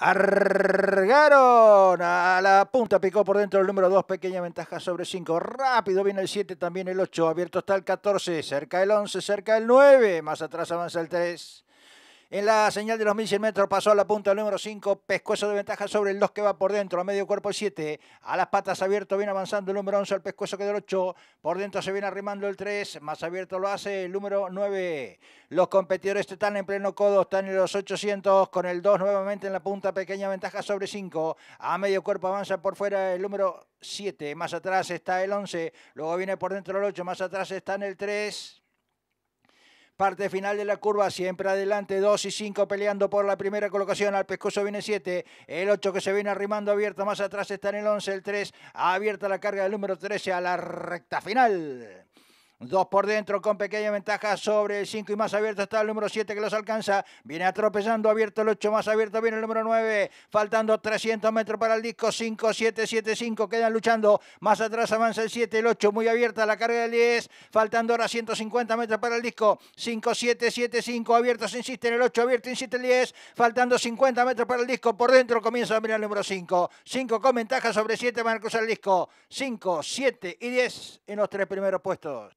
Argaron a la punta, picó por dentro el número 2, pequeña ventaja sobre 5. Rápido viene el 7, también el 8, abierto está el 14, cerca el 11, cerca el 9, más atrás avanza el 3. En la señal de los 1100 metros pasó a la punta el número 5, pescuezo de ventaja sobre el 2 que va por dentro, a medio cuerpo el 7, a las patas abierto viene avanzando el número 11, el pescuezo que del 8, por dentro se viene arrimando el 3, más abierto lo hace el número 9. Los competidores están en pleno codo, están en los 800 con el 2 nuevamente en la punta, pequeña ventaja sobre 5, a medio cuerpo avanza por fuera el número 7, más atrás está el 11, luego viene por dentro el 8, más atrás está en el 3. Parte final de la curva, siempre adelante, 2 y 5 peleando por la primera colocación. Al pescozo viene 7, el 8 que se viene arrimando abierto, más atrás está en el 11, el 3, abierta la carga del número 13 a la recta final. Dos por dentro con pequeña ventaja sobre el 5 y más abierto está el número 7 que los alcanza. Viene atropellando abierto el 8, más abierto viene el número 9. Faltando 300 metros para el disco. 5, 7, 7, 5 quedan luchando. Más atrás avanza el 7, el 8 muy abierta la carga del 10. Faltando ahora 150 metros para el disco. 5, 7, 7, 5 abiertos insiste en el 8, abierto insiste el 10. Faltando 50 metros para el disco. Por dentro comienza a mirar el número 5. 5 con ventaja sobre 7 van a cruzar el disco. 5, 7 y 10 en los tres primeros puestos.